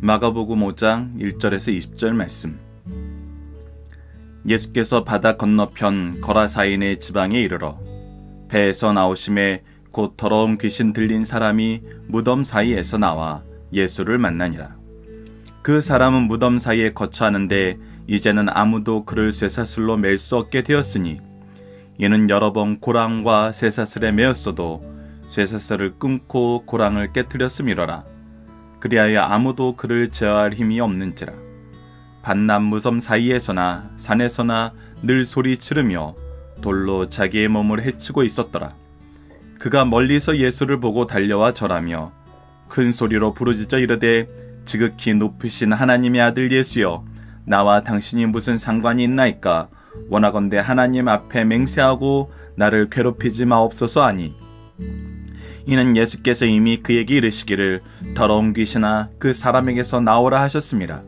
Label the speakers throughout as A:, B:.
A: 마가복음 5장 1절에서 20절 말씀. 예수께서 바다 건너편 거라사인의 지방에 이르러 배에서 나오심에 곧 더러운 귀신 들린 사람이 무덤 사이에서 나와 예수를 만나니라. 그 사람은 무덤 사이에 거처하는데 이제는 아무도 그를 쇠사슬로 맬 수 없게 되었으니 이는 여러 번 고랑과 쇠사슬에 매었어도 쇠사슬을 끊고 고랑을 깨뜨렸음이러라. 그리하여 아무도 그를 제어할 힘이 없는지라. 반남무섬 사이에서나 산에서나 늘 소리 지르며 돌로 자기의 몸을 해치고 있었더라. 그가 멀리서 예수를 보고 달려와 절하며 큰 소리로 부르짖어 이르되 지극히 높으신 하나님의 아들 예수여 나와 당신이 무슨 상관이 있나이까 원하건대 하나님 앞에 맹세하고 나를 괴롭히지 마옵소서 하니 이는 예수께서 이미 그에게 이르시기를 더러운 귀신아 그 사람에게서 나오라 하셨습니다.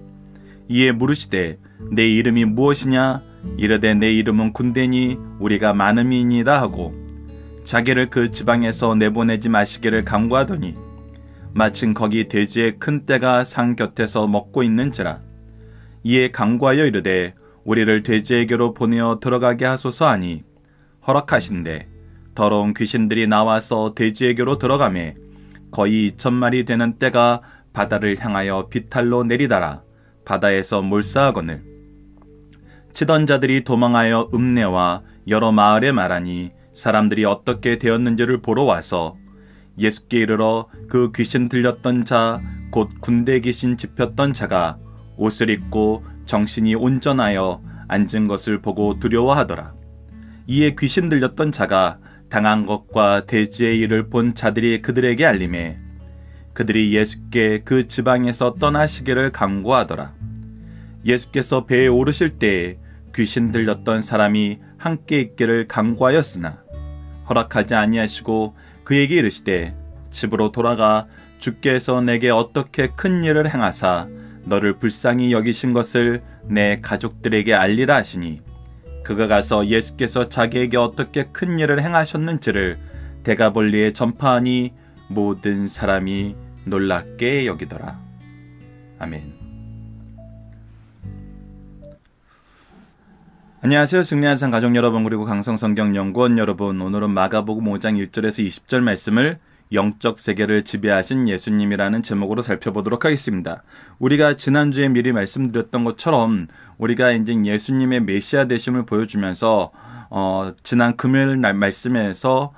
A: 이에 물으시되 내 이름이 무엇이냐 이르되 내 이름은 군대니 우리가 많음이니다 하고 자기를 그 지방에서 내보내지 마시기를 간구하더니 마침 거기 돼지의 큰 떼가 상 곁에서 먹고 있는지라 이에 간구하여 이르되 우리를 돼지에게로 보내어 들어가게 하소서 하니 허락하신대 더러운 귀신들이 나와서 돼지에게로 들어가매 거의 2천 마리 되는 때가 바다를 향하여 비탈로 내리다라 바다에서 몰사하거늘 치던 자들이 도망하여 읍내와 여러 마을에 말하니 사람들이 어떻게 되었는지를 보러 와서 예수께 이르러 그 귀신 들렸던 자 곧 군대 귀신 집혔던 자가 옷을 입고 정신이 온전하여 앉은 것을 보고 두려워하더라. 이에 귀신 들렸던 자가 당한 것과 대지의 일을 본 자들이 그들에게 알림해 그들이 예수께 그 지방에서 떠나시기를 강구하더라. 예수께서 배에 오르실 때에 귀신 들렸던 사람이 함께 있기를 강구하였으나 허락하지 아니하시고 그에게 이르시되 집으로 돌아가 주께서 내게 어떻게 큰 일을 행하사 너를 불쌍히 여기신 것을 내 가족들에게 알리라 하시니 그가 가서 예수께서 자기에게 어떻게 큰 일을 행하셨는지를 대가볼리에 전파하니 모든 사람이 놀랍게 여기더라. 아멘. 안녕하세요. 승리한산 가족 여러분 그리고 강성성경연구원 여러분. 오늘은 마가복음 5장 1절에서 20절 말씀을 영적 세계를 지배하신 예수님이라는 제목으로 살펴보도록 하겠습니다. 우리가 지난주에 미리 말씀드렸던 것처럼 우리가 이제 예수님의 메시아 되심을 보여주면서 어, 지난 금요일 날 말씀에서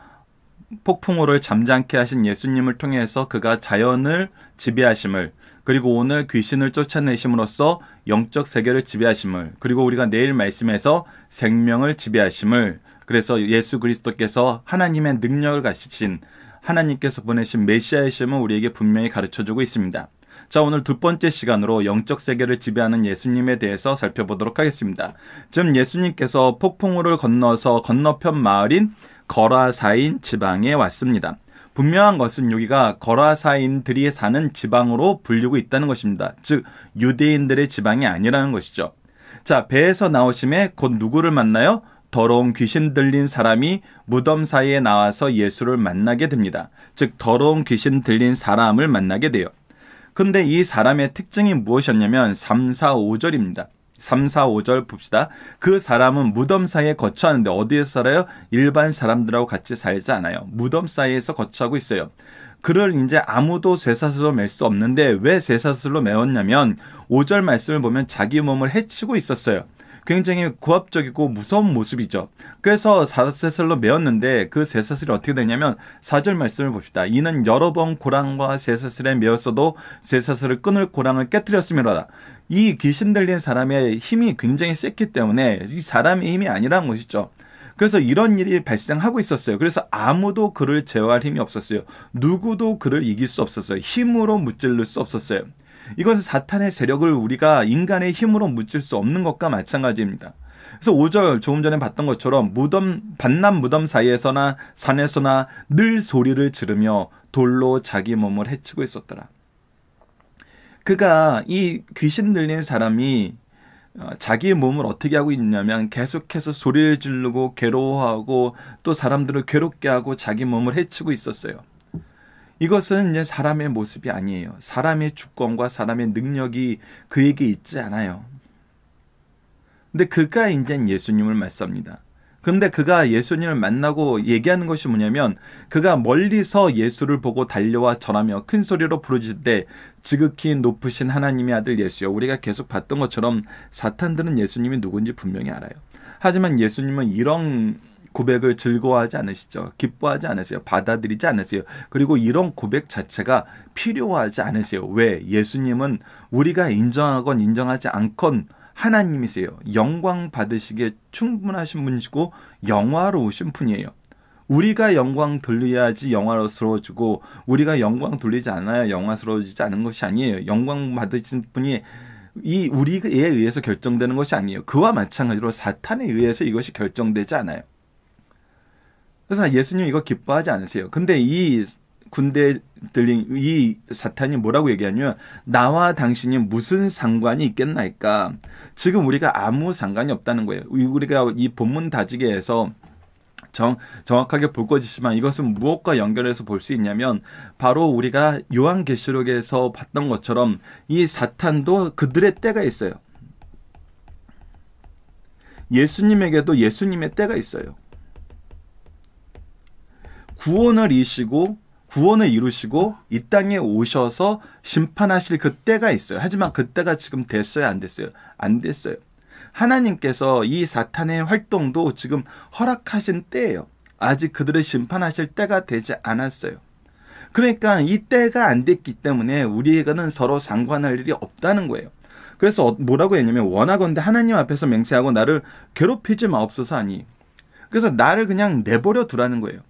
A: 폭풍우를 잠잠케 하신 예수님을 통해서 그가 자연을 지배하심을 그리고 오늘 귀신을 쫓아내심으로써 영적 세계를 지배하심을 그리고 우리가 내일 말씀에서 생명을 지배하심을 그래서 예수 그리스도께서 하나님의 능력을 가시신 하나님께서 보내신 메시아의 심을 우리에게 분명히 가르쳐주고 있습니다. 자, 오늘 두 번째 시간으로 영적 세계를 지배하는 예수님에 대해서 살펴보도록 하겠습니다. 지금 예수님께서 폭풍우를 건너서 건너편 마을인 거라사인 지방에 왔습니다. 분명한 것은 여기가 거라사인들이 사는 지방으로 불리고 있다는 것입니다. 즉, 유대인들의 지방이 아니라는 것이죠. 자, 배에서 나오심에 곧 누구를 만나요? 더러운 귀신 들린 사람이 무덤 사이에 나와서 예수를 만나게 됩니다. 즉 더러운 귀신 들린 사람을 만나게 돼요. 근데 이 사람의 특징이 무엇이었냐면 3, 4, 5절입니다. 3, 4, 5절 봅시다. 그 사람은 무덤 사이에 거처하는데 어디에 살아요? 일반 사람들하고 같이 살지 않아요. 무덤 사이에서 거처하고 있어요. 그를 이제 아무도 쇠사슬로 맬 수 없는데 왜 쇠사슬로 매웠냐면 5절 말씀을 보면 자기 몸을 해치고 있었어요. 굉장히 고압적이고 무서운 모습이죠. 그래서 사사슬로 메었는데그 쇠사슬이 어떻게 되냐면 4절 말씀을 봅시다. 이는 여러 번 고랑과 쇠사슬에 메었어도 쇠사슬을 끊을 고랑을 깨뜨렸음이로다. 이 귀신 들린 사람의 힘이 굉장히 셌기 때문에 이 사람의 힘이 아니라는 것이죠. 그래서 이런 일이 발생하고 있었어요. 그래서 아무도 그를 제어할 힘이 없었어요. 누구도 그를 이길 수 없었어요. 힘으로 무찔를수 없었어요. 이것은 사탄의 세력을 우리가 인간의 힘으로 묻힐 수 없는 것과 마찬가지입니다. 그래서 5절 조금 전에 봤던 것처럼 무덤 반남 무덤 사이에서나 산에서나 늘 소리를 지르며 돌로 자기 몸을 해치고 있었더라. 그가 이 귀신 들린 사람이 어, 자기 몸을 어떻게 하고 있냐면 계속해서 소리를 지르고 괴로워하고 또 사람들을 괴롭게 하고 자기 몸을 해치고 있었어요. 이것은 이제 사람의 모습이 아니에요. 사람의 주권과 사람의 능력이 그에게 있지 않아요. 근데 그가 이제 예수님을 맞섭니다. 근데 그가 예수님을 만나고 얘기하는 것이 뭐냐면 그가 멀리서 예수를 보고 달려와 전하며 큰 소리로 부르짖때 지극히 높으신 하나님의 아들 예수여 우리가 계속 봤던 것처럼 사탄들은 예수님이 누군지 분명히 알아요. 하지만 예수님은 이런 고백을 즐거워하지 않으시죠. 기뻐하지 않으세요. 받아들이지 않으세요. 그리고 이런 고백 자체가 필요하지 않으세요. 왜? 예수님은 우리가 인정하건 인정하지 않건 하나님이세요. 영광 받으시기에 충분하신 분이시고 영화로우신 분이에요. 우리가 영광 돌려야지 영화로스러워지고 우리가 영광 돌리지 않아야 영화스러워지지 않은 것이 아니에요. 영광 받으신 분이 이 우리에 의해서 결정되는 것이 아니에요. 그와 마찬가지로 사탄에 의해서 이것이 결정되지 않아요. 그래서 예수님 이거 기뻐하지 않으세요. 근데 이군대들린이 사탄이 뭐라고 얘기하냐면 나와 당신이 무슨 상관이 있겠나이까. 지금 우리가 아무 상관이 없다는 거예요. 우리가 이 본문 다지기에서 정, 정확하게 볼 것이지만 이것은 무엇과 연결해서 볼 수 있냐면 바로 우리가 요한계시록에서 봤던 것처럼 이 사탄도 그들의 때가 있어요. 예수님에게도 예수님의 때가 있어요. 구원을 이시고 구원을 이루시고 이 땅에 오셔서 심판하실 그 때가 있어요. 하지만 그 때가 지금 됐어요, 안 됐어요? 안 됐어요. 하나님께서 이 사탄의 활동도 지금 허락하신 때예요. 아직 그들을 심판하실 때가 되지 않았어요. 그러니까 이 때가 안 됐기 때문에 우리에게는 서로 상관할 일이 없다는 거예요. 그래서 어, 뭐라고 했냐면 원하건대 하나님 앞에서 맹세하고 나를 괴롭히지 마옵소서 하니. 그래서 나를 그냥 내버려 두라는 거예요.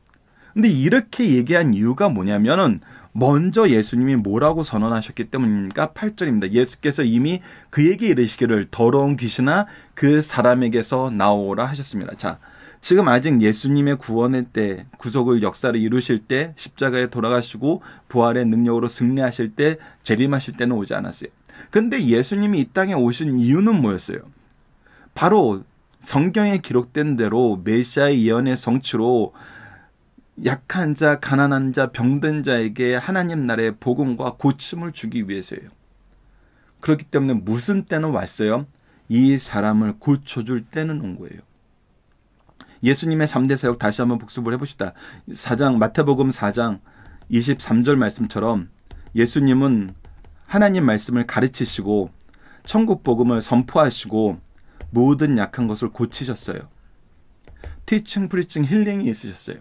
A: 근데 이렇게 얘기한 이유가 뭐냐면은 먼저 예수님이 뭐라고 선언하셨기 때문입니까? 8절입니다. 예수께서 이미 그에게 이르시기를 더러운 귀신아 그 사람에게서 나오라 하셨습니다. 자, 지금 아직 예수님의 구원의 때, 구속을 역사를 이루실 때, 십자가에 돌아가시고 부활의 능력으로 승리하실 때, 재림하실 때는 오지 않았어요. 근데 예수님이 이 땅에 오신 이유는 뭐였어요? 바로 성경에 기록된 대로 메시아의 예언의 성취로 약한 자, 가난한 자, 병든 자에게 하나님 나라의 복음과 고침을 주기 위해서예요. 그렇기 때문에 무슨 때는 왔어요? 이 사람을 고쳐줄 때는 온 거예요. 예수님의 3대 사역 다시 한번 복습을 해봅시다. 4장, 마태복음 4장 23절 말씀처럼 예수님은 하나님 말씀을 가르치시고 천국 복음을 선포하시고 모든 약한 것을 고치셨어요. 티칭, 프리칭, 힐링이 있으셨어요.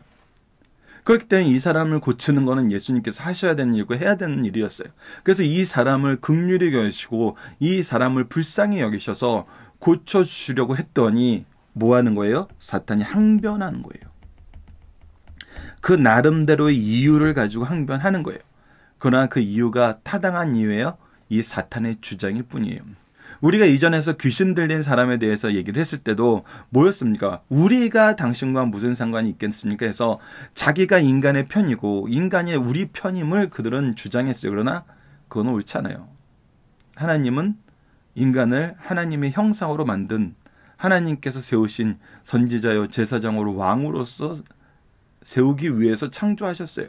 A: 그렇기 때문에 이 사람을 고치는 거는 예수님께서 하셔야 되는 일이고 해야 되는 일이었어요. 그래서 이 사람을 극률히 여기시고 이 사람을 불쌍히 여기셔서 고쳐주려고 했더니 뭐 하는 거예요? 사탄이 항변하는 거예요. 그 나름대로의 이유를 가지고 항변하는 거예요. 그러나 그 이유가 타당한 이유예요? 이 사탄의 주장일 뿐이에요. 우리가 이전에서 귀신 들린 사람에 대해서 얘기를 했을 때도 뭐였습니까? 우리가 당신과 무슨 상관이 있겠습니까? 해서 자기가 인간의 편이고 인간의 우리 편임을 그들은 주장했어요. 그러나 그건 옳지 않아요. 하나님은 인간을 하나님의 형상으로 만든 하나님께서 세우신 선지자요 제사장으로 왕으로서 세우기 위해서 창조하셨어요.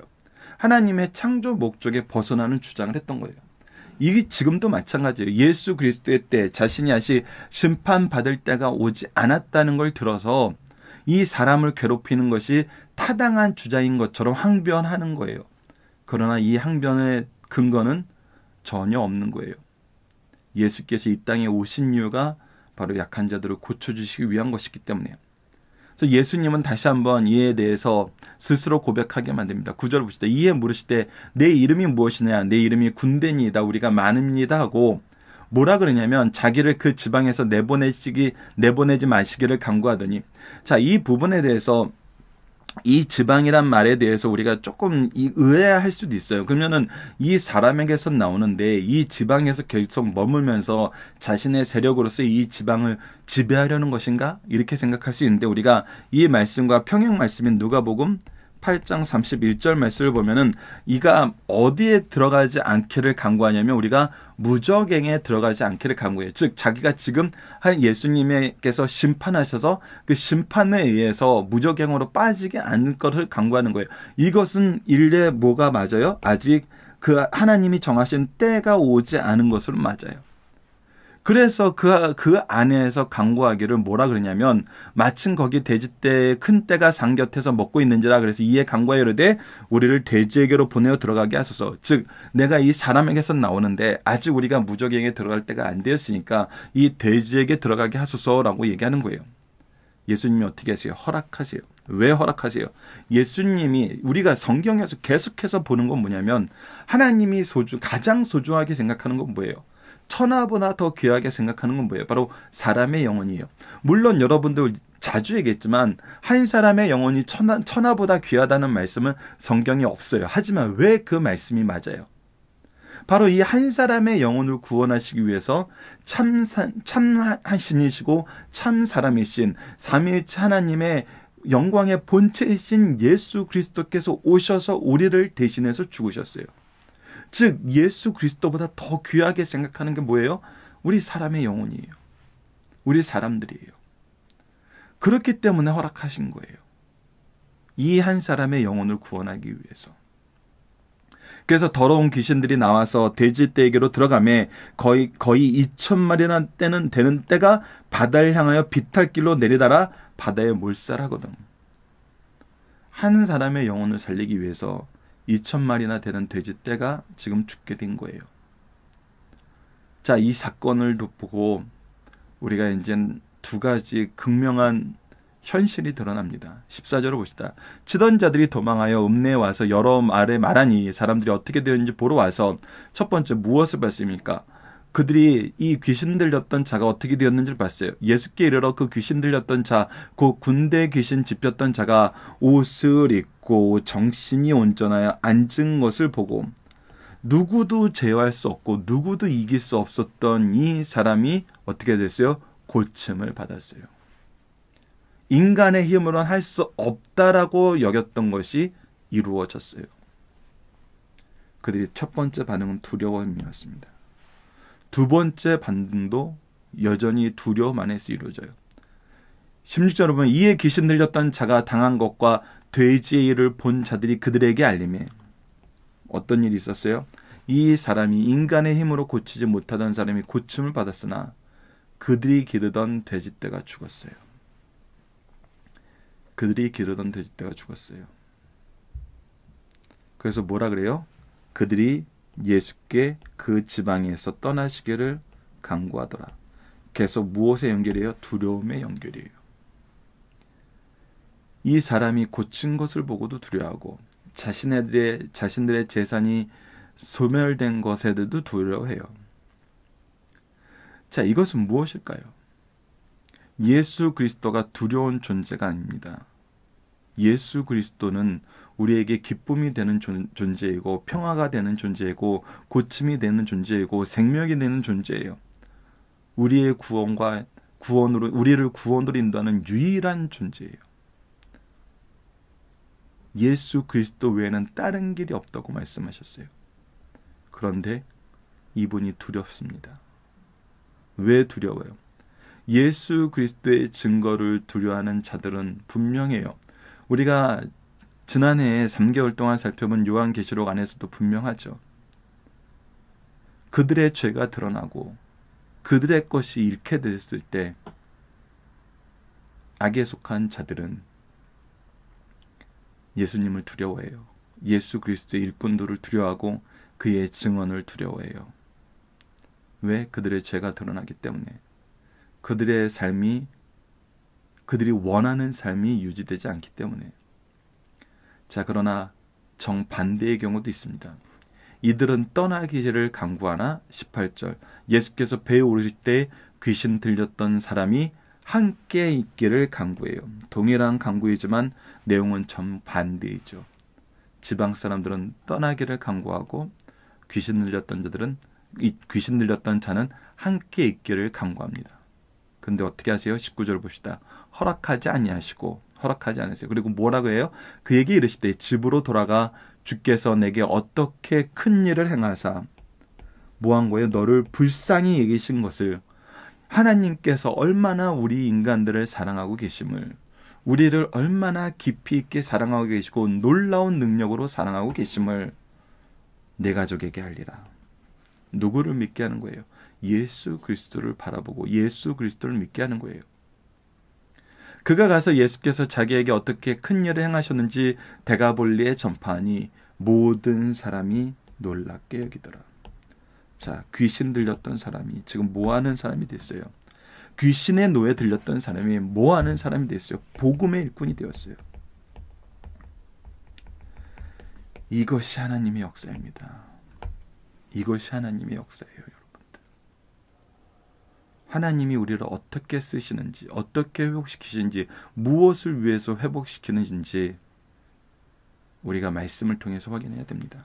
A: 하나님의 창조 목적에 벗어나는 주장을 했던 거예요. 이게 지금도 마찬가지예요. 예수 그리스도의 때 자신이 다시 심판받을 때가 오지 않았다는 걸 들어서 이 사람을 괴롭히는 것이 타당한 주자인 것처럼 항변하는 거예요. 그러나 이 항변의 근거는 전혀 없는 거예요. 예수께서 이 땅에 오신 이유가 바로 약한 자들을 고쳐주시기 위한 것이기 때문에요. 그래서 예수님은 다시 한번 이에 대해서 스스로 고백하게 만듭니다. 구절 을 보시다. 이에 물으시되 내 이름이 무엇이냐? 내 이름이 군대니이다. 우리가 많음니다 하고 뭐라 그러냐면 자기를 그 지방에서 내보내시기 내보내지 마시기를 강구하더니 자, 이 부분에 대해서 이 지방이란 말에 대해서 우리가 조금 이 의아할 수도 있어요. 그러면은 이 사람에게서 나오는데 이 지방에서 계속 머물면서 자신의 세력으로서 이 지방을 지배하려는 것인가? 이렇게 생각할 수 있는데 우리가 이 말씀과 평행 말씀인 누가복음 18장 31절 말씀을 보면은 이가 어디에 들어가지 않기를 강구하냐면 우리가 무적행에 들어가지 않기를 강구해요. 즉 자기가 지금 한 예수님께서 심판하셔서 그 심판에 의해서 무적행으로 빠지게 않을 것을 강구하는 거예요. 이것은 일례 뭐가 맞아요? 아직 그 하나님이 정하신 때가 오지 않은 것으로 맞아요. 그래서 그, 그 안에서 광고하기를 뭐라 그러냐면 마침 거기 돼지때큰때가상 곁에서 먹고 있는지라 그래서 이에 광고에 이르되 우리를 돼지에게로 보내어 들어가게 하소서 즉 내가 이 사람에게서 나오는데 아직 우리가 무적에게 들어갈 때가 안 되었으니까 이 돼지에게 들어가게 하소서라고 얘기하는 거예요. 예수님이 어떻게 하세요? 허락하세요. 왜 허락하세요? 예수님이 우리가 성경에서 계속해서 보는 건 뭐냐면 하나님이 소주 가장 소중하게 생각하는 건 뭐예요? 천하보다 더 귀하게 생각하는 건 뭐예요? 바로 사람의 영혼이에요. 물론 여러분들 자주 얘기했지만 한 사람의 영혼이 천하, 천하보다 귀하다는 말씀은 성경에 없어요. 하지만 왜 그 말씀이 맞아요? 바로 이 한 사람의 영혼을 구원하시기 위해서 참, 하 신이시고 참 사람이신 삼일체 하나님의 영광의 본체이신 예수 그리스도께서 오셔서 우리를 대신해서 죽으셨어요. 즉 예수 그리스도보다 더 귀하게 생각하는 게 뭐예요? 우리 사람의 영혼이에요. 우리 사람들이에요. 그렇기 때문에 허락하신 거예요. 이 한 사람의 영혼을 구원하기 위해서. 그래서 더러운 귀신들이 나와서 돼지떼에게로 들어가매 거의 거의 2천 마리나 때는 되는 때가 바다를 향하여 비탈길로 내리다라 바다에 몰살하거든. 한 사람의 영혼을 살리기 위해서 2천 마리나 되는 돼지 떼가 지금 죽게 된 거예요. 자, 이 사건을 보고 우리가 이제 두 가지 극명한 현실이 드러납니다. 14절을 보시다 치던 자들이 도망하여 읍내에 와서 여러 말에 말하니 사람들이 어떻게 되었는지 보러 와서 첫 번째 무엇을 봤습니까? 그들이 이 귀신 들렸던 자가 어떻게 되었는지를 봤어요. 예수께 이르러 그 귀신 들렸던 자, 그 군대 귀신 집혔던 자가 옷을 입고 정신이 온전하여 앉은 것을 보고 누구도 제어할 수 없고 누구도 이길 수 없었던 이 사람이 어떻게 됐어요? 고침을 받았어요. 인간의 힘으로는 할 수 없다라고 여겼던 것이 이루어졌어요. 그들이 첫 번째 반응은 두려움이었습니다. 두 번째 반등도 여전히 두려움 안에서 이루어져요. 1 6절 여러분, 이에 귀신 들렸던 자가 당한 것과 돼지의 일을 본 자들이 그들에게 알림해 어떤 일이 있었어요? 이 사람이 인간의 힘으로 고치지 못하던 사람이 고침을 받았으나 그들이 기르던 돼지떼가 죽었어요. 그들이 기르던 돼지떼가 죽었어요. 그래서 뭐라 그래요? 그들이 예수께 그 지방에서 떠나시기를 강구하더라. 계속 무엇에 연결이요 두려움에 연결이요이 사람이 고친 것을 보고도 두려워하고 자신들의 자신들의 재산이 소멸된 것에 대해도 두려워해요. 자, 이것은 무엇일까요? 예수 그리스도가 두려운 존재가 아닙니다. 예수 그리스도는 우리에게 기쁨이 되는 존재이고 평화가 되는 존재이고 고침이 되는 존재이고 생명이 되는 존재예요. 우리의 구원과 구원으로 우리를 구원으로 인도하는 유일한 존재예요. 예수 그리스도 외에는 다른 길이 없다고 말씀하셨어요. 그런데 이분이 두렵습니다. 왜 두려워요? 예수 그리스도의 증거를 두려워하는 자들은 분명해요. 우리가 지난해 3개월 동안 살펴본 요한계시록 안에서도 분명하죠. 그들의 죄가 드러나고 그들의 것이 잃게 됐을 때 악에 속한 자들은 예수님을 두려워해요. 예수 그리스도의 일꾼도를 두려워하고 그의 증언을 두려워해요. 왜 그들의 죄가 드러나기 때문에 그들의 삶이 그들이 원하는 삶이 유지되지 않기 때문에 자, 그러나 정반대의 경우도 있습니다. 이들은 떠나기를 강구하나 18절 예수께서 배에 오르실 때 귀신 들렸던 사람이 함께 있기를 강구해요. 동일한 강구이지만 내용은 정반대이죠. 지방 사람들은 떠나기를 강구하고 귀신 들렸던 자들은 귀신 들렸던 자는 함께 있기를 강구합니다. 근데 어떻게 하세요? 19절 봅시다. 허락하지 아니하시고 허락하지 않으세요. 그리고 뭐라 그래요? 그에게 이르시되 집으로 돌아가 주께서 내게 어떻게 큰 일을 행하사 뭐한 거예요? 너를 불쌍히 여기신 것을 하나님께서 얼마나 우리 인간들을 사랑하고 계심을 우리를 얼마나 깊이 있게 사랑하고 계시고 놀라운 능력으로 사랑하고 계심을 내 가족에게 알리라. 누구를 믿게 하는 거예요? 예수 그리스도를 바라보고 예수 그리스도를 믿게 하는 거예요. 그가 가서 예수께서 자기에게 어떻게 큰 일을 행하셨는지 대가볼리에 전파하니 모든 사람이 놀랍게 여기더라. 자, 귀신 들렸던 사람이 지금 뭐 하는 사람이 됐어요? 귀신의 노예 들렸던 사람이 뭐 하는 사람이 됐어요? 복음의 일꾼이 되었어요. 이것이 하나님의 역사입니다. 이것이 하나님의 역사예요, 하나님이 우리를 어떻게 쓰시는지, 어떻게 회복시키시는지, 무엇을 위해서 회복시키는지 우리가 말씀을 통해서 확인해야 됩니다.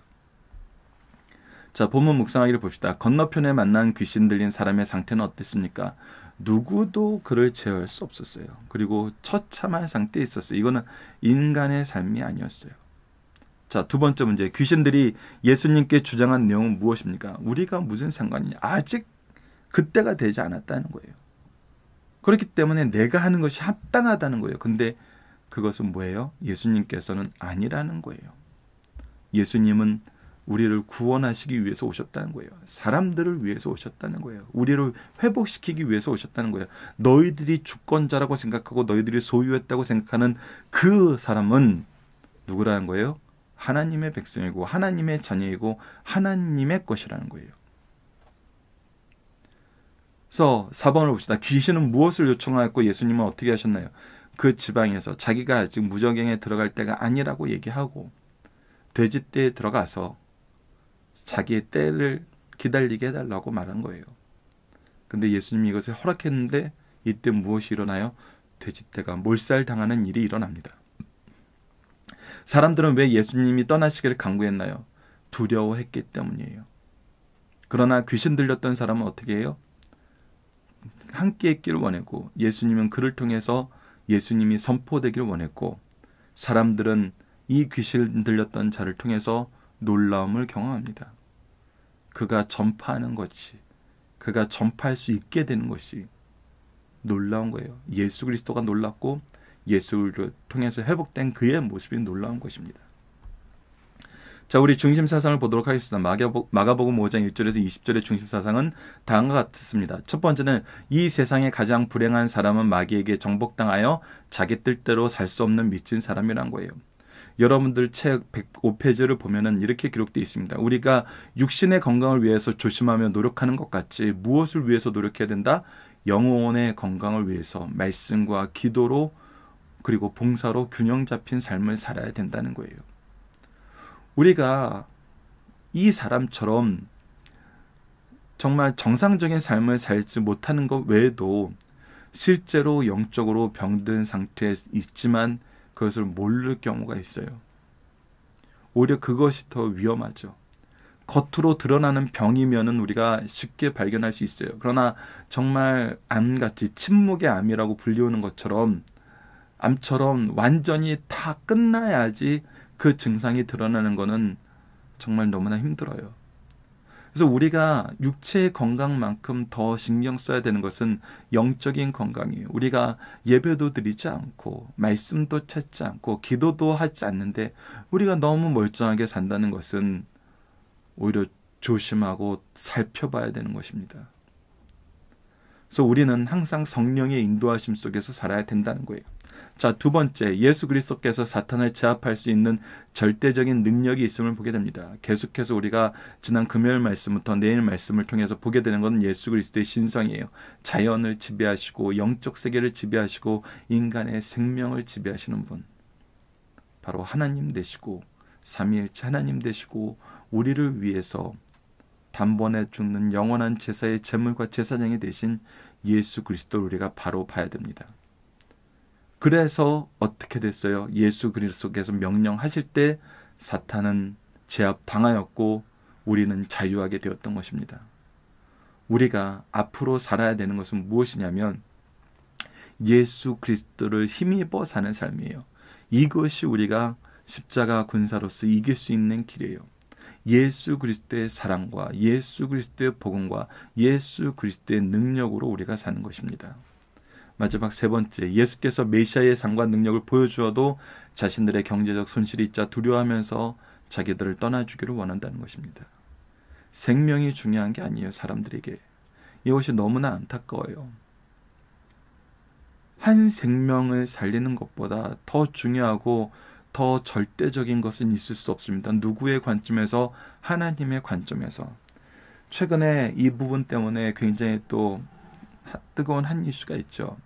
A: 자, 본문 묵상하기를 봅시다. 건너편에 만난 귀신 들린 사람의 상태는 어땠습니까? 누구도 그를 제어할 수 없었어요. 그리고 처참한 상태에 있었어요. 이거는 인간의 삶이 아니었어요. 자, 두 번째 문제. 귀신들이 예수님께 주장한 내용은 무엇입니까? 우리가 무슨 상관이냐? 아직 그때가 되지 않았다는 거예요. 그렇기 때문에 내가 하는 것이 합당하다는 거예요. 근데 그것은 뭐예요? 예수님께서는 아니라는 거예요. 예수님은 우리를 구원하시기 위해서 오셨다는 거예요. 사람들을 위해서 오셨다는 거예요. 우리를 회복시키기 위해서 오셨다는 거예요. 너희들이 주권자라고 생각하고 너희들이 소유했다고 생각하는 그 사람은 누구라는 거예요? 하나님의 백성이고 하나님의 자녀이고 하나님의 것이라는 거예요. 그래서 4번을 봅시다. 귀신은 무엇을 요청하였고 예수님은 어떻게 하셨나요? 그 지방에서 자기가 아직 무적행에 들어갈 때가 아니라고 얘기하고 돼지 떼에 들어가서 자기의 때를 기다리게 해달라고 말한 거예요. 근데 예수님이 이것을 허락했는데 이때 무엇이 일어나요? 돼지 떼가 몰살당하는 일이 일어납니다. 사람들은 왜 예수님이 떠나시기를 강구했나요? 두려워했기 때문이에요. 그러나 귀신 들렸던 사람은 어떻게 해요? 함께 했기를 원했고 예수님은 그를 통해서 예수님이 선포되기를 원했고 사람들은 이 귀신 들렸던 자를 통해서 놀라움을 경험합니다. 그가 전파하는 것이 그가 전파할 수 있게 되는 것이 놀라운 거예요. 예수 그리스도가 놀랐고 예수를 통해서 회복된 그의 모습이 놀라운 것입니다. 자, 우리 중심 사상을 보도록 하겠습니다. 마가복, 마가복음 5장 1절에서 20절의 중심 사상은 다음과 같습니다. 첫 번째는 이 세상에 가장 불행한 사람은 마귀에게 정복당하여 자기 뜻대로 살 수 없는 미친 사람이란 거예요. 여러분들 책 105페이지를 보면은 이렇게 기록되어 있습니다. 우리가 육신의 건강을 위해서 조심하며 노력하는 것 같이 무엇을 위해서 노력해야 된다? 영혼의 건강을 위해서 말씀과 기도로 그리고 봉사로 균형 잡힌 삶을 살아야 된다는 거예요. 우리가 이 사람처럼 정말 정상적인 삶을 살지 못하는 것 외에도 실제로 영적으로 병든 상태에 있지만 그것을 모를 경우가 있어요. 오히려 그것이 더 위험하죠. 겉으로 드러나는 병이면은 우리가 쉽게 발견할 수 있어요. 그러나 정말 암같이 침묵의 암이라고 불리우는 것처럼 암처럼 완전히 다 끝나야지 그 증상이 드러나는 거는 정말 너무나 힘들어요. 그래서 우리가 육체의 건강만큼 더 신경 써야 되는 것은 영적인 건강이에요. 우리가 예배도 드리지 않고 말씀도 찾지 않고 기도도 하지 않는데 우리가 너무 멀쩡하게 산다는 것은 오히려 조심하고 살펴봐야 되는 것입니다. 그래서 우리는 항상 성령의 인도하심 속에서 살아야 된다는 거예요. 자, 두 번째, 예수 그리스도께서 사탄을 제압할 수 있는 절대적인 능력이 있음을 보게 됩니다. 계속해서 우리가 지난 금요일 말씀부터 내일 말씀을 통해서 보게 되는 것은 예수 그리스도의 신성이에요. 자연을 지배하시고 영적 세계를 지배하시고 인간의 생명을 지배하시는 분. 바로 하나님 되시고 삼위일체 하나님 되시고 우리를 위해서 단번에 죽는 영원한 제사의 제물과 제사장이 되신 예수 그리스도를 우리가 바로 봐야 됩니다. 그래서 어떻게 됐어요? 예수 그리스도께서 명령하실 때 사탄은 제압 당하였고 우리는 자유하게 되었던 것입니다. 우리가 앞으로 살아야 되는 것은 무엇이냐면 예수 그리스도를 힘입어 사는 삶이에요. 이것이 우리가 십자가 군사로서 이길 수 있는 길이에요. 예수 그리스도의 사랑과 예수 그리스도의 복음과 예수 그리스도의 능력으로 우리가 사는 것입니다. 마지막 세 번째, 예수께서 메시아의 상관 능력을 보여주어도 자신들의 경제적 손실이 있자 두려워하면서 자기들을 떠나주기를 원한다는 것입니다. 생명이 중요한 게 아니에요, 사람들에게. 이것이 너무나 안타까워요. 한 생명을 살리는 것보다 더 중요하고 더 절대적인 것은 있을 수 없습니다. 누구의 관점에서? 하나님의 관점에서. 최근에 이 부분 때문에 굉장히 또 뜨거운 한 이슈가 있죠.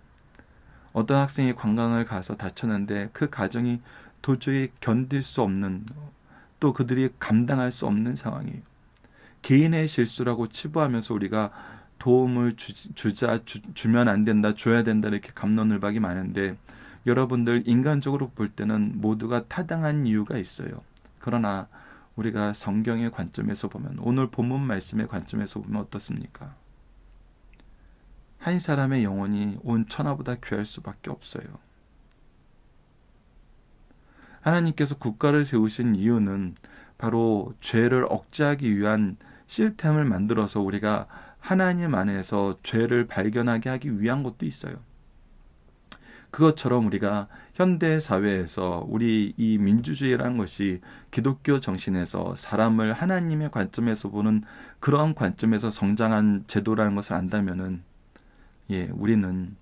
A: 어떤 학생이 관광을 가서 다쳤는데 그 가정이 도저히 견딜 수 없는 또 그들이 감당할 수 없는 상황이에요. 개인의 실수라고 치부하면서 우리가 도움을 주, 자 주, 면안 된다, 줘야 된다 이렇게 감론을박이 많은데 여러분들 인간적으로 볼 때는 모두가 타당한 이유가 있어요. 그러나 우리가 성경의 관점에서 보면 오늘 본문 말씀의 관점에서 보면 어떻습니까? 한 사람의 영혼이 온 천하보다 귀할 수밖에 없어요. 하나님께서 국가를 세우신 이유는 바로 죄를 억제하기 위한 시스템을 만들어서 우리가 하나님 안에서 죄를 발견하게 하기 위한 것도 있어요. 그것처럼 우리가 현대 사회에서 우리 이 민주주의라는 것이 기독교 정신에서 사람을 하나님의 관점에서 보는 그러한 관점에서 성장한 제도라는 것을 안다면은 예, 우리는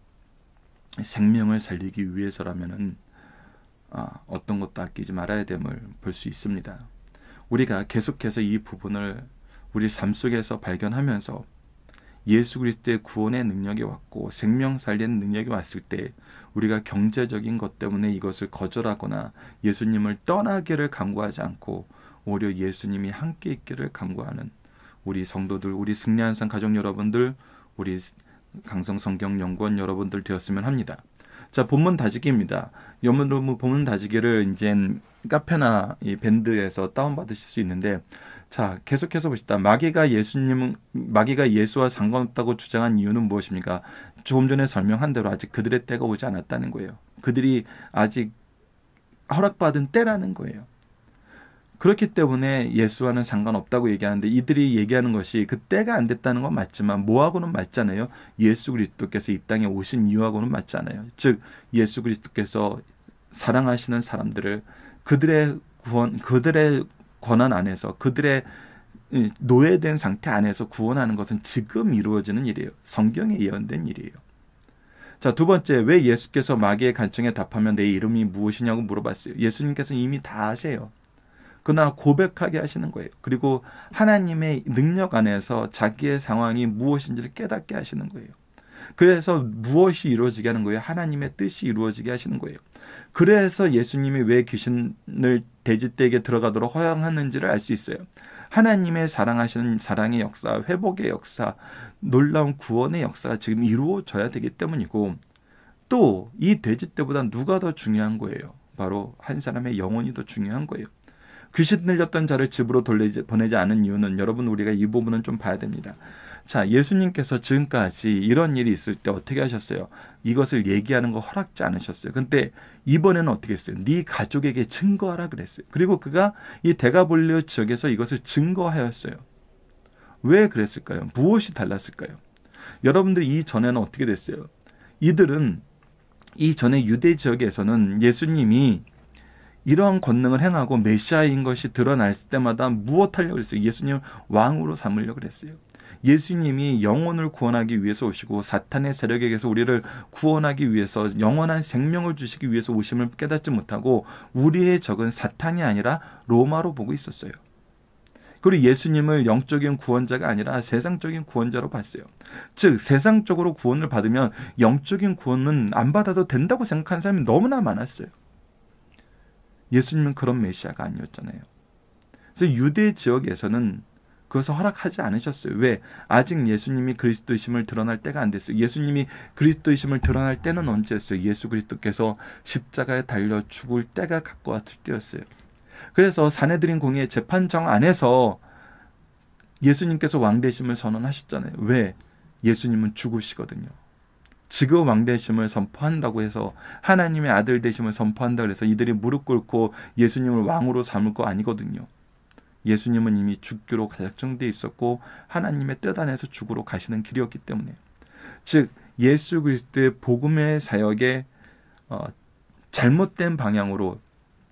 A: 생명을 살리기 위해서라면은 아, 어떤 것도 아끼지 말아야 됨을 볼 수 있습니다. 우리가 계속해서 이 부분을 우리 삶 속에서 발견하면서 예수 그리스도의 구원의 능력이 왔고 생명 살리는 능력이 왔을 때 우리가 경제적인 것 때문에 이것을 거절하거나 예수님을 떠나기를 강구하지 않고 오히려 예수님이 함께 있기를 강구하는 우리 성도들, 우리 승리한 상 가족 여러분들, 우리 강성성경연구원 여러분들 되었으면 합니다. 자, 본문 다지기입니다. 여러분 뭐 본문 다지기를 이제 카페나 이 밴드에서 다운받으실 수 있는데 자, 계속해서 봅시다. 마귀가 예수님 마귀가 예수와 상관없다고 주장한 이유는 무엇입니까? 조금 전에 설명한 대로 아직 그들의 때가 오지 않았다는 거예요. 그들이 아직 허락받은 때라는 거예요. 그렇기 때문에 예수와는 상관없다고 얘기하는데 이들이 얘기하는 것이 그때가 안 됐다는 건 맞지만 뭐하고는 맞잖아요. 예수 그리스도께서 이 땅에 오신 이유하고는 맞잖아요. 즉 예수 그리스도께서 사랑하시는 사람들을 그들의 구원 그들의 권한 안에서 그들의 노예된 상태 안에서 구원하는 것은 지금 이루어지는 일이에요. 성경에 예언된 일이에요. 자, 두 번째, 왜 예수께서 마귀의 간청에 답하면 내 이름이 무엇이냐고 물어봤어요. 예수님께서 이미 다 아세요. 그러나 고백하게 하시는 거예요. 그리고 하나님의 능력 안에서 자기의 상황이 무엇인지를 깨닫게 하시는 거예요. 그래서 무엇이 이루어지게 하는 거예요? 하나님의 뜻이 이루어지게 하시는 거예요. 그래서 예수님이 왜 귀신을 돼지떼에게 들어가도록 허용하는지를 알 수 있어요. 하나님의 사랑하시는 사랑의 역사, 회복의 역사, 놀라운 구원의 역사가 지금 이루어져야 되기 때문이고 또 이 돼지떼보다 누가 더 중요한 거예요? 바로 한 사람의 영혼이 더 중요한 거예요. 귀신 들렸던 자를 집으로 돌리지, 보내지 않은 이유는 여러분 우리가 이 부분은 좀 봐야 됩니다. 자, 예수님께서 지금까지 이런 일이 있을 때 어떻게 하셨어요? 이것을 얘기하는 거 허락지 않으셨어요. 근데 이번에는 어떻게 했어요? 네 가족에게 증거하라 그랬어요. 그리고 그가 이 대가볼레오 지역에서 이것을 증거하였어요. 왜 그랬을까요? 무엇이 달랐을까요? 여러분들이 이전에는 어떻게 됐어요? 이들은 이전에 유대 지역에서는 예수님이 이러한 권능을 행하고 메시아인 것이 드러날 때마다 무엇하려고 했랬어요 예수님을 왕으로 삼으려고 했어요 예수님이 영혼을 구원하기 위해서 오시고 사탄의 세력에게서 우리를 구원하기 위해서 영원한 생명을 주시기 위해서 오심을 깨닫지 못하고 우리의 적은 사탄이 아니라 로마로 보고 있었어요. 그리고 예수님을 영적인 구원자가 아니라 세상적인 구원자로 봤어요. 즉 세상적으로 구원을 받으면 영적인 구원은 안 받아도 된다고 생각하는 사람이 너무나 많았어요. 예수님은 그런 메시아가 아니었잖아요. 그래서 유대 지역에서는 그것을 허락하지 않으셨어요. 왜? 아직 예수님이 그리스도이심을 드러날 때가 안 됐어요. 예수님이 그리스도이심을 드러날 때는 언제였어요? 예수 그리스도께서 십자가에 달려 죽을 때가 가고왔을 때였어요. 그래서 사내들인 공의 재판정 안에서 예수님께서 왕대심을 선언하셨잖아요. 왜? 예수님은 죽으시거든요. 지금 왕되심을 선포한다고 해서 하나님의 아들 되심을 선포한다고 해서 이들이 무릎 꿇고 예수님을 왕으로 삼을 거 아니거든요. 예수님은 이미 죽기로 작정돼 있었고 하나님의 뜻 안에서 죽으로 가시는 길이었기 때문에 즉 예수 그리스도의 복음의 사역에 어, 잘못된 방향으로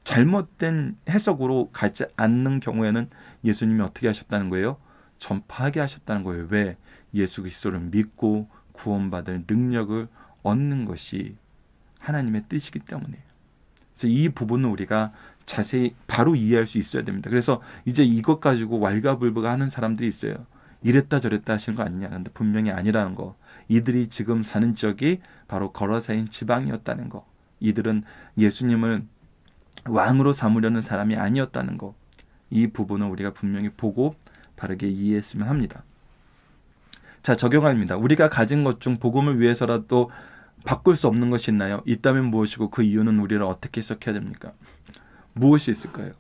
A: 잘못된 해석으로 가지 않는 경우에는 예수님이 어떻게 하셨다는 거예요? 전파하게 하셨다는 거예요. 왜? 예수 그리스도를 믿고 구원받을 능력을 얻는 것이 하나님의 뜻이기 때문에. 그래서 이 부분은 우리가 자세히 바로 이해할 수 있어야 됩니다. 그래서 이제 이것 가지고 왈가불부가 하는 사람들이 있어요. 이랬다 저랬다 하시는 거 아니냐. 근데 분명히 아니라는 거. 이들이 지금 사는 지역이 바로 걸어사인 지방이었다는 거. 이들은 예수님을 왕으로 삼으려는 사람이 아니었다는 거. 이 부분은 우리가 분명히 보고 바르게 이해했으면 합니다. 자 적용합니다. 우리가 가진 것 중 복음을 위해서라도 바꿀 수 없는 것이 있나요? 있다면 무엇이고 그 이유는 우리를 어떻게 해석해야 됩니까? 무엇이 있을까요?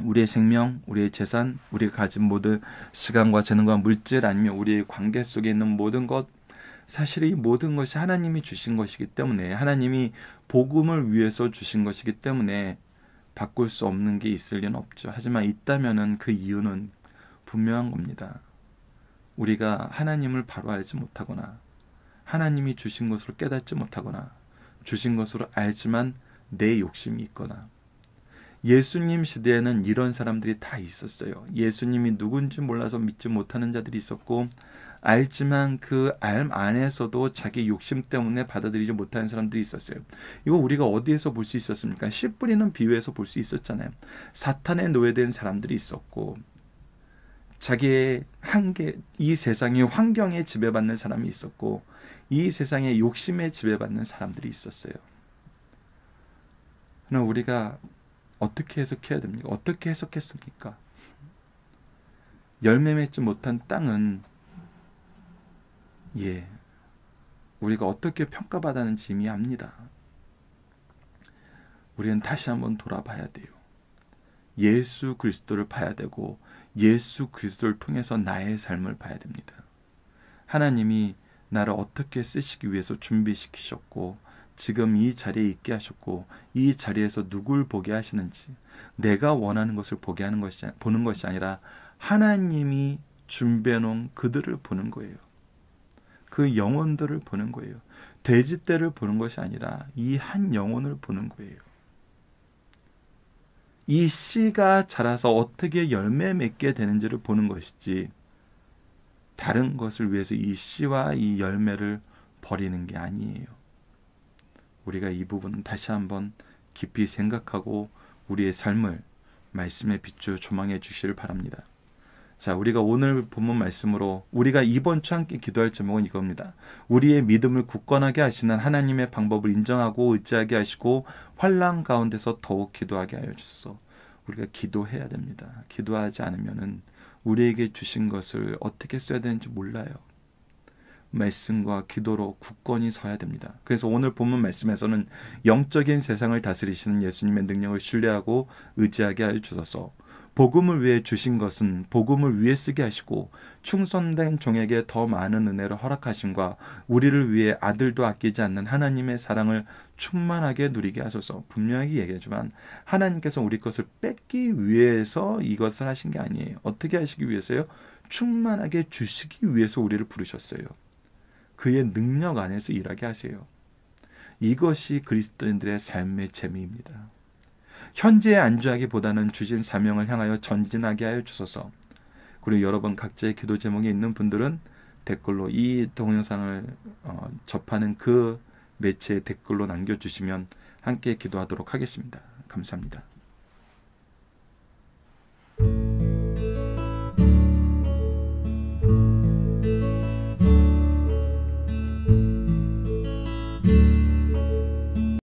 A: 우리의 생명, 우리의 재산, 우리가 가진 모든 시간과 재능과 물질 아니면 우리의 관계 속에 있는 모든 것 사실 이 모든 것이 하나님이 주신 것이기 때문에 하나님이 복음을 위해서 주신 것이기 때문에 바꿀 수 없는 게 있을 리는 없죠. 하지만 있다면그 이유는 분명한 겁니다. 우리가 하나님을 바로 알지 못하거나 하나님이 주신 것으로 깨닫지 못하거나 주신 것으로 알지만 내 욕심이 있거나 예수님 시대에는 이런 사람들이 다 있었어요. 예수님이 누군지 몰라서 믿지 못하는 자들이 있었고 알지만 그알 안에서도 자기 욕심 때문에 받아들이지 못하는 사람들이 있었어요. 이거 우리가 어디에서 볼 수 있었습니까? 씨 뿌리는 비유에서 볼 수 있었잖아요. 사탄에 노예된 사람들이 있었고 자기의 한계, 이 세상의 환경에 지배받는 사람이 있었고, 이 세상의 욕심에 지배받는 사람들이 있었어요. 그러 우리가 어떻게 해석해야 됩니까? 어떻게 해석했습니까? 열매 맺지 못한 땅은 예, 우리가 어떻게 평가받았는지 이 압니다. 우리는 다시 한번 돌아봐야 돼요. 예수 그리스도를 봐야 되고 예수 그리스도를 통해서 나의 삶을 봐야 됩니다. 하나님이 나를 어떻게 쓰시기 위해서 준비시키셨고 지금 이 자리에 있게 하셨고 이 자리에서 누굴 보게 하시는지 내가 원하는 것을 보게 하는 것이 보는 것이 아니라 하나님이 준비해 놓은 그들을 보는 거예요. 그 영혼들을 보는 거예요. 돼지떼를 보는 것이 아니라 이 한 영혼을 보는 거예요. 이 씨가 자라서 어떻게 열매 맺게 되는지를 보는 것이지 다른 것을 위해서 이 씨와 이 열매를 버리는 게 아니에요. 우리가 이 부분 다시 한번 깊이 생각하고 우리의 삶을 말씀의 빛으로 조망해 주시길 바랍니다. 자, 우리가 오늘 본문 말씀으로 우리가 이번 주 함께 기도할 제목은 이겁니다. 우리의 믿음을 굳건하게 하시는 하나님의 방법을 인정하고 의지하게 하시고 환란 가운데서 더욱 기도하게 하여 주소서. 우리가 기도해야 됩니다. 기도하지 않으면은 우리에게 주신 것을 어떻게 써야 되는지 몰라요. 말씀과 기도로 굳건히 서야 됩니다. 그래서 오늘 본문 말씀에서는 영적인 세상을 다스리시는 예수님의 능력을 신뢰하고 의지하게 하여 주소서. 복음을 위해 주신 것은 복음을 위해 쓰게 하시고 충성된 종에게 더 많은 은혜를 허락하심과 우리를 위해 아들도 아끼지 않는 하나님의 사랑을 충만하게 누리게 하소서. 분명히 얘기하지만 하나님께서 우리 것을 뺏기 위해서 이것을 하신 게 아니에요. 어떻게 하시기 위해서요? 충만하게 주시기 위해서 우리를 부르셨어요. 그의 능력 안에서 일하게 하세요. 이것이 그리스도인들의 삶의 재미입니다. 현재에 안주하기보다는 주신 사명을 향하여 전진하게 하여 주소서. 그리고 여러 번 각자의 기도 제목이 있는 분들은 댓글로 이 동영상을 어, 접하는 그 매체의 댓글로 남겨주시면 함께 기도하도록 하겠습니다. 감사합니다.